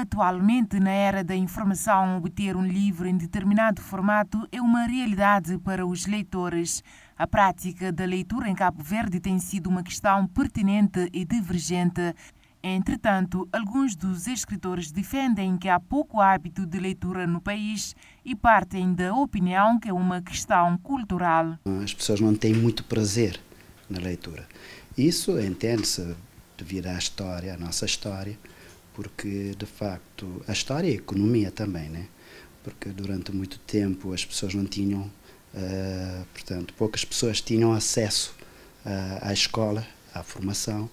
Atualmente, na era da informação, obter um livro em determinado formato é uma realidade para os leitores. A prática da leitura em Cabo Verde tem sido uma questão pertinente e divergente. Entretanto, alguns dos escritores defendem que há pouco hábito de leitura no país e partem da opinião que é uma questão cultural. As pessoas não têm muito prazer na leitura. Isso entende-se devido à história, à nossa história porque de facto a história e a economia também, né? porque durante muito tempo as pessoas não tinham, uh, portanto, poucas pessoas tinham acesso uh, à escola, à formação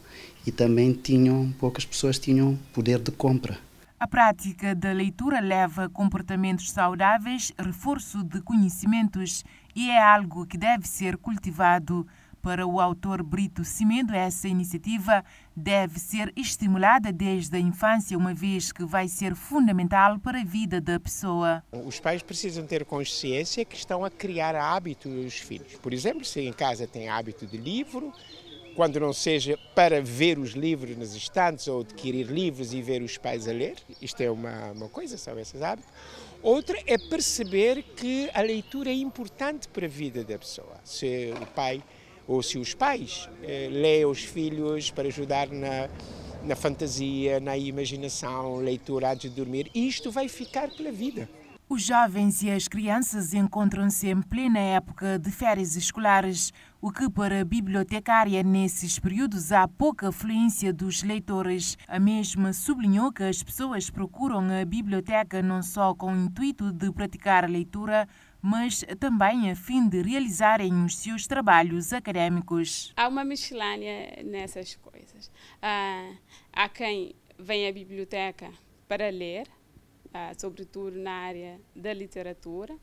e também tinham, poucas pessoas tinham poder de compra. A prática da leitura leva a comportamentos saudáveis, reforço de conhecimentos e é algo que deve ser cultivado para o autor Brito Cimento, essa iniciativa deve ser estimulada desde a infância, uma vez que vai ser fundamental para a vida da pessoa. Os pais precisam ter consciência que estão a criar hábitos dos filhos. Por exemplo, se em casa tem hábito de livro, quando não seja para ver os livros nas estantes ou adquirir livros e ver os pais a ler, isto é uma, uma coisa, são esses hábitos. Outra é perceber que a leitura é importante para a vida da pessoa. Se o pai ou se os pais eh, lêem os filhos para ajudar na, na fantasia, na imaginação, leitura antes de dormir, isto vai ficar pela vida. Os jovens e as crianças encontram-se em plena época de férias escolares, o que para a bibliotecária nesses períodos há pouca fluência dos leitores. A mesma sublinhou que as pessoas procuram a biblioteca não só com o intuito de praticar a leitura, mas também a fim de realizarem os seus trabalhos académicos. Há uma miscelânea nessas coisas. Ah, há quem vem à biblioteca para ler, ah, sobretudo na área da literatura.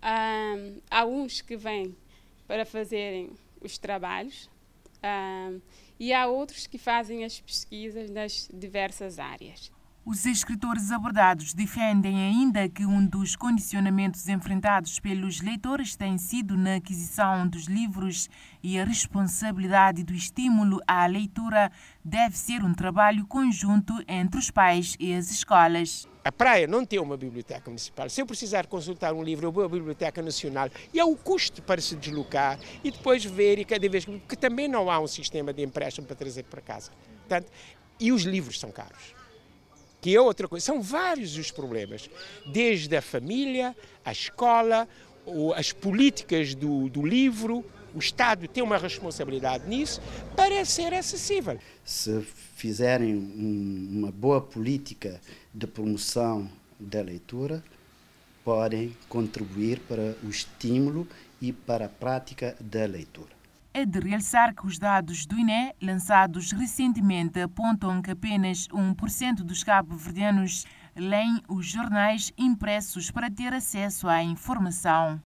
Ah, há uns que vêm para fazerem os trabalhos ah, e há outros que fazem as pesquisas nas diversas áreas. Os escritores abordados defendem ainda que um dos condicionamentos enfrentados pelos leitores tem sido na aquisição dos livros e a responsabilidade do estímulo à leitura deve ser um trabalho conjunto entre os pais e as escolas. A praia não tem uma biblioteca municipal. Se eu precisar consultar um livro, eu vou à Biblioteca Nacional. E há o custo para se deslocar e depois ver, e cada vez que. também não há um sistema de empréstimo para trazer para casa. Portanto, e os livros são caros que é outra coisa. São vários os problemas, desde a família, a escola, as políticas do, do livro. O Estado tem uma responsabilidade nisso para ser acessível. Se fizerem um, uma boa política de promoção da leitura, podem contribuir para o estímulo e para a prática da leitura. É de realçar que os dados do INE, lançados recentemente, apontam que apenas 1% dos cabo-verdianos leem os jornais impressos para ter acesso à informação.